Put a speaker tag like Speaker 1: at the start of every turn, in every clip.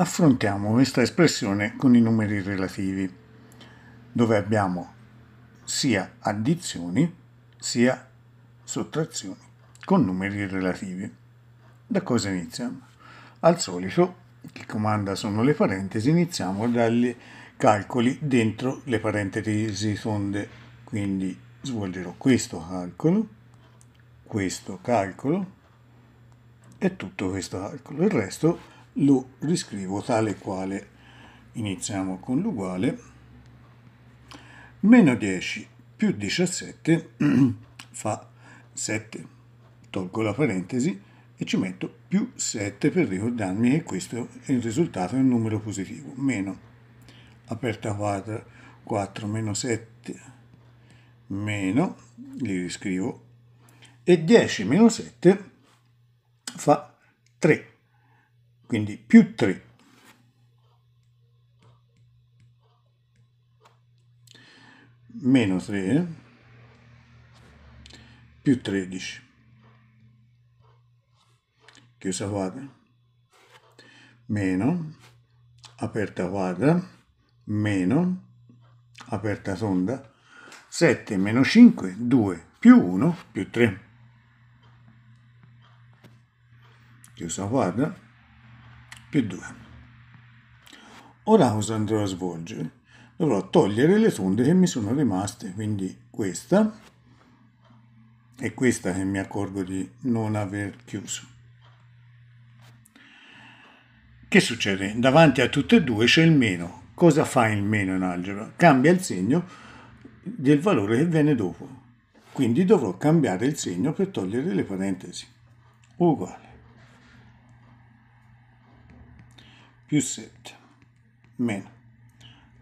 Speaker 1: affrontiamo questa espressione con i numeri relativi, dove abbiamo sia addizioni sia sottrazioni con numeri relativi. Da cosa iniziamo? Al solito, chi comanda sono le parentesi, iniziamo dai calcoli dentro le parentesi sonde, quindi svolgerò questo calcolo, questo calcolo e tutto questo calcolo. Il resto lo riscrivo tale quale. Iniziamo con l'uguale. Meno 10 più 17 fa 7. Tolgo la parentesi e ci metto più 7 per ricordarmi che questo è il risultato è un numero positivo. Meno, aperta quadra, 4 meno 7, meno, li riscrivo, e 10 meno 7 fa 3 quindi più 3. meno 3 più 13 chiusa quadra meno aperta quadra meno aperta sonda 7 meno 5 2 più 1 più 3 chiusa quadra più 2. Ora cosa andrò a svolgere? Dovrò togliere le tonde che mi sono rimaste, quindi questa e questa che mi accorgo di non aver chiuso. Che succede? Davanti a tutte e due c'è il meno. Cosa fa il meno in algebra? Cambia il segno del valore che viene dopo. Quindi dovrò cambiare il segno per togliere le parentesi. Uguale. più 7 meno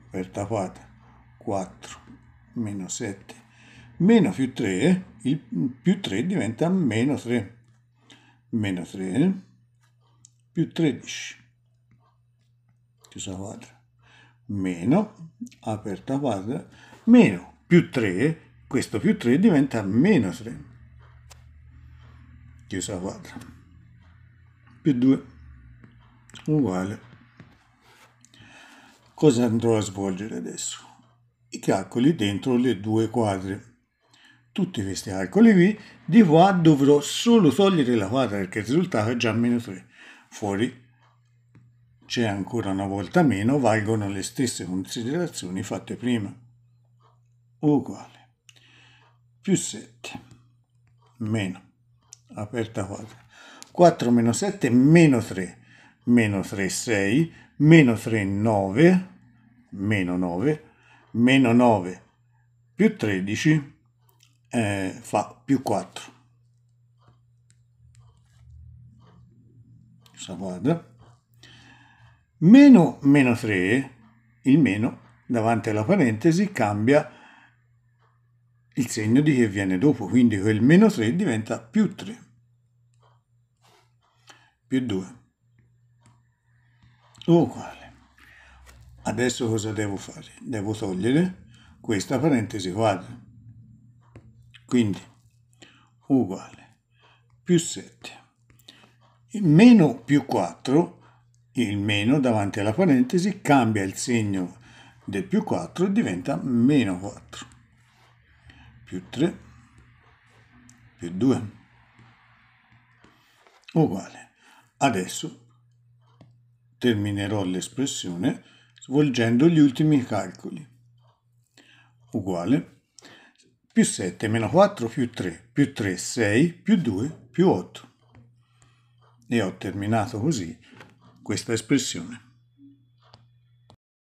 Speaker 1: aperta quadra 4 meno 7 meno più 3 il più 3 diventa meno 3 meno 3 più 13 chiusa quadra meno aperta quadra meno più 3 questo più 3 diventa meno 3 chiusa quadra più 2 uguale Cosa andrò a svolgere adesso? I calcoli dentro le due quadre. Tutti questi calcoli qui di qua dovrò solo togliere la quadra perché il risultato è già meno 3. Fuori c'è ancora una volta meno, valgono le stesse considerazioni fatte prima. Uguale. Più 7. Meno. Aperta quadra. 4 meno 7 meno 3. Meno 3, 6 meno 3, 9, meno 9, meno 9 più 13 eh, fa più 4. Questa quadra. Meno meno 3, il meno davanti alla parentesi cambia il segno di che viene dopo, quindi quel meno 3 diventa più 3, più 2 uguale. Adesso cosa devo fare? Devo togliere questa parentesi quadra. Quindi uguale più 7. Il meno più 4, il meno davanti alla parentesi, cambia il segno del più 4 e diventa meno 4. Più 3 più 2 uguale. Adesso Terminerò l'espressione svolgendo gli ultimi calcoli. Uguale più 7 meno 4 più 3 più 3 6 più 2 più 8. E ho terminato così questa espressione.